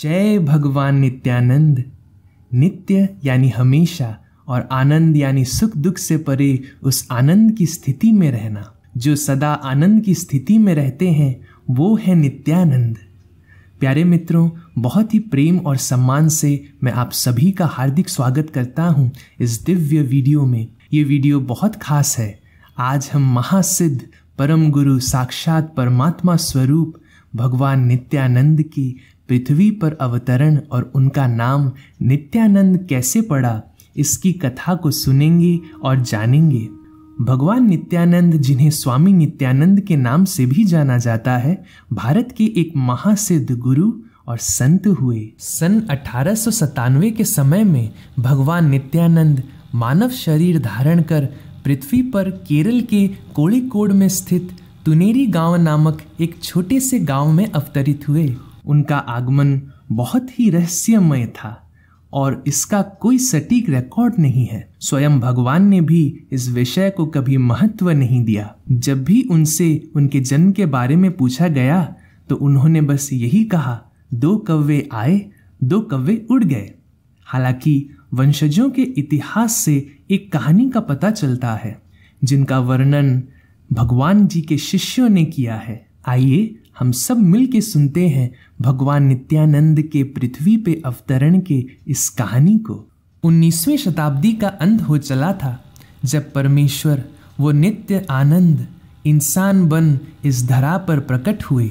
जय भगवान नित्यानंद नित्य यानी हमेशा और आनंद यानी सुख दुख से परे उस आनंद की स्थिति में रहना जो सदा आनंद की स्थिति में रहते हैं वो है नित्यानंद प्यारे मित्रों बहुत ही प्रेम और सम्मान से मैं आप सभी का हार्दिक स्वागत करता हूं इस दिव्य वीडियो में ये वीडियो बहुत खास है आज हम महासिद्ध परम गुरु साक्षात परमात्मा स्वरूप भगवान नित्यानंद की पृथ्वी पर अवतरण और उनका नाम नित्यानंद कैसे पड़ा इसकी कथा को सुनेंगे और जानेंगे भगवान नित्यानंद जिन्हें स्वामी नित्यानंद के नाम से भी जाना जाता है भारत के एक महासिद्ध गुरु और संत हुए सन अठारह के समय में भगवान नित्यानंद मानव शरीर धारण कर पृथ्वी पर केरल के कोड़िकोड में स्थित तुनेरी गांव नामक एक छोटे से गांव में अवतरित हुए उनका आगमन बहुत ही रहस्यमय था और इसका कोई सटीक रिकॉर्ड नहीं है स्वयं भगवान ने भी इस विषय को कभी महत्व नहीं दिया जब भी उनसे उनके जन्म के बारे में पूछा गया तो उन्होंने बस यही कहा दो कव्वे आए दो कव्वे उड़ गए हालांकि वंशजों के इतिहास से एक कहानी का पता चलता है जिनका वर्णन भगवान जी के शिष्यों ने किया है आइए हम सब मिल सुनते हैं भगवान नित्यानंद के पृथ्वी पे अवतरण के इस कहानी को 19वीं शताब्दी का अंत हो चला था जब परमेश्वर वो नित्य आनंद इंसान बन इस धरा पर प्रकट हुए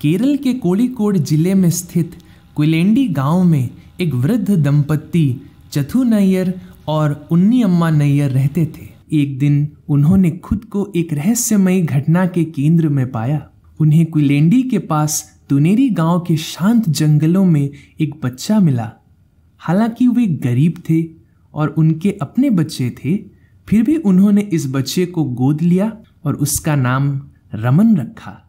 केरल के कोड़ीकोड जिले में स्थित कुलेंडी गांव में एक वृद्ध दंपत्ति चथु नैयर और उन्नी अम्मा नैयर रहते थे एक दिन उन्होंने खुद को एक रहस्यमयी घटना के केंद्र में पाया उन्हें कुलेंडी के पास तुनेरी गांव के शांत जंगलों में एक बच्चा मिला हालांकि वे गरीब थे और उनके अपने बच्चे थे फिर भी उन्होंने इस बच्चे को गोद लिया और उसका नाम रमन रखा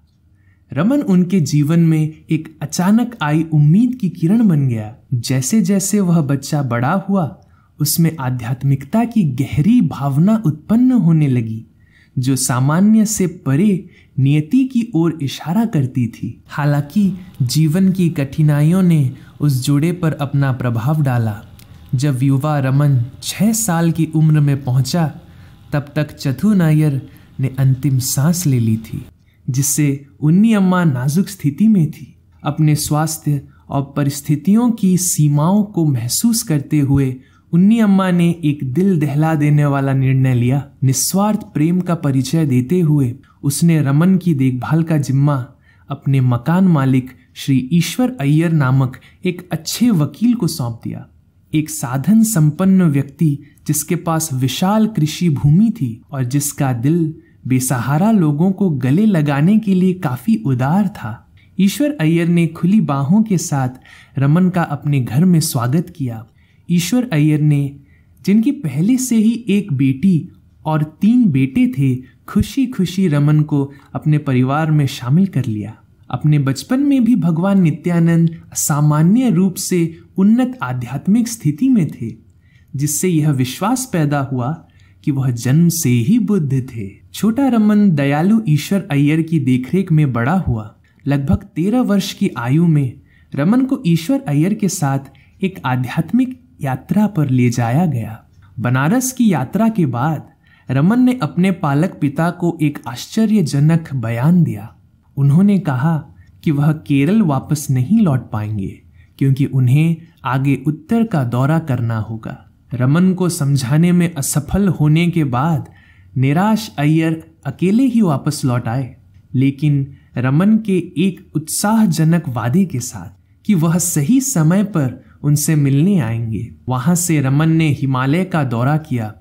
रमन उनके जीवन में एक अचानक आई उम्मीद की किरण बन गया जैसे जैसे वह बच्चा बड़ा हुआ उसमें आध्यात्मिकता की गहरी भावना उत्पन्न होने लगी जो सामान्य से परे नियति की ओर इशारा करती थी हालांकि जीवन की कठिनाइयों ने उस जोड़े पर अपना प्रभाव डाला जब युवा रमन छः साल की उम्र में पहुंचा तब तक चथु नायर ने अंतिम सांस ले ली थी जिससे उन्नी अम्मा नाजुक स्थिति में थी अपने स्वास्थ्य और परिस्थितियों की सीमाओं को महसूस करते हुए उन्नी अम्मा ने एक दिल दहला देने वाला निर्णय लिया निस्वार्थ प्रेम का परिचय देते हुए उसने रमन की देखभाल का जिम्मा अपने मकान मालिक श्री ईश्वर अय्यर नामक एक अच्छे वकील को सौंप दिया एक साधन संपन्न व्यक्ति जिसके पास विशाल कृषि भूमि थी और जिसका दिल बेसहारा लोगों को गले लगाने के लिए काफी उदार था ईश्वर अय्यर ने खुली बाहों के साथ रमन का अपने घर में स्वागत किया ईश्वर अय्यर ने जिनकी पहले से ही एक बेटी और तीन बेटे थे खुशी खुशी रमन को अपने परिवार में शामिल कर लिया अपने बचपन में भी भगवान नित्यानंद सामान्य रूप से उन्नत आध्यात्मिक स्थिति में थे जिससे यह विश्वास पैदा हुआ कि वह जन्म से ही बुद्ध थे छोटा रमन दयालु ईश्वर अय्यर की देखरेख में बड़ा हुआ लगभग तेरह वर्ष की आयु में रमन को ईश्वर अय्यर के साथ एक आध्यात्मिक यात्रा पर ले जाया गया बनारस की यात्रा के बाद रमन ने अपने पालक पिता को एक आश्चर्यजनक बयान दिया उन्होंने कहा कि वह केरल वापस नहीं लौट पाएंगे क्योंकि उन्हें आगे उत्तर का दौरा करना होगा रमन को समझाने में असफल होने के बाद निराश अय्यर अकेले ही वापस लौट आए लेकिन रमन के एक उत्साहजनक वादे के साथ कि वह सही समय पर उनसे मिलने आएंगे वहां से रमन ने हिमालय का दौरा किया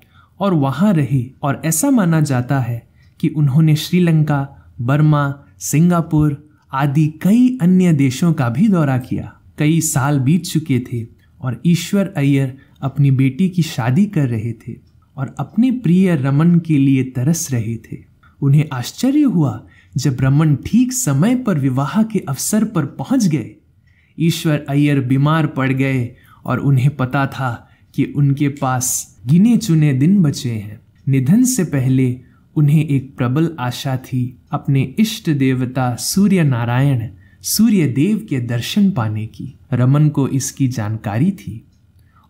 और वहां रहे और ऐसा माना जाता है कि उन्होंने श्रीलंका बर्मा सिंगापुर आदि कई अन्य देशों का भी दौरा किया कई साल बीत चुके थे और ईश्वर अय्यर अपनी बेटी की शादी कर रहे थे और अपने प्रिय रमन के लिए तरस रहे थे उन्हें आश्चर्य हुआ जब रमन ठीक समय पर विवाह के अवसर पर पहुंच गए ईश्वर अय्यर बीमार पड़ गए और उन्हें पता था कि उनके पास गिने चुने दिन बचे हैं निधन से पहले उन्हें एक प्रबल आशा थी अपने इष्ट देवता सूर्य नारायण सूर्य देव के दर्शन पाने की रमन को इसकी जानकारी थी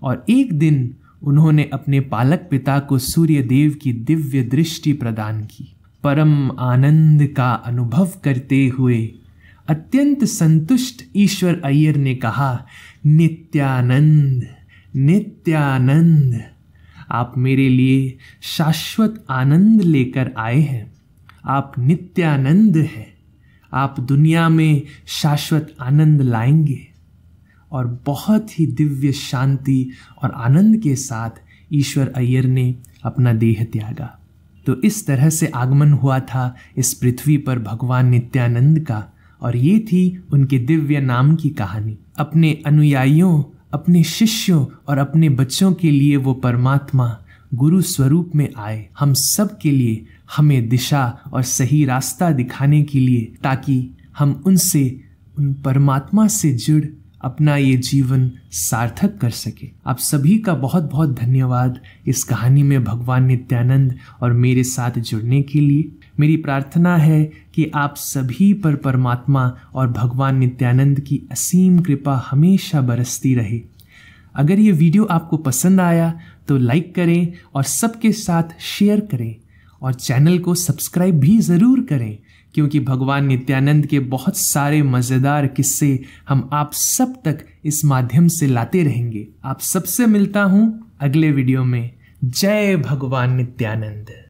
और एक दिन उन्होंने अपने पालक पिता को सूर्य देव की दिव्य दृष्टि प्रदान की परम आनंद का अनुभव करते हुए अत्यंत संतुष्ट ईश्वर अय्यर ने कहा नित्यानंद नित्यानंद आप मेरे लिए शाश्वत आनंद लेकर आए हैं आप नित्यानंद हैं आप दुनिया में शाश्वत आनंद लाएंगे और बहुत ही दिव्य शांति और आनंद के साथ ईश्वर अय्यर ने अपना देह त्यागा तो इस तरह से आगमन हुआ था इस पृथ्वी पर भगवान नित्यानंद का और ये थी उनके दिव्य नाम की कहानी अपने अनुयायियों अपने शिष्यों और अपने बच्चों के लिए वो परमात्मा गुरु स्वरूप में आए हम सब के लिए हमें दिशा और सही रास्ता दिखाने के लिए ताकि हम उनसे उन परमात्मा से जुड़ अपना ये जीवन सार्थक कर सके आप सभी का बहुत बहुत धन्यवाद इस कहानी में भगवान नित्यानंद और मेरे साथ जुड़ने के लिए मेरी प्रार्थना है कि आप सभी पर परमात्मा और भगवान नित्यानंद की असीम कृपा हमेशा बरसती रहे अगर ये वीडियो आपको पसंद आया तो लाइक करें और सबके साथ शेयर करें और चैनल को सब्सक्राइब भी ज़रूर करें क्योंकि भगवान नित्यानंद के बहुत सारे मज़ेदार किस्से हम आप सब तक इस माध्यम से लाते रहेंगे आप सबसे मिलता हूँ अगले वीडियो में जय भगवान नित्यानंद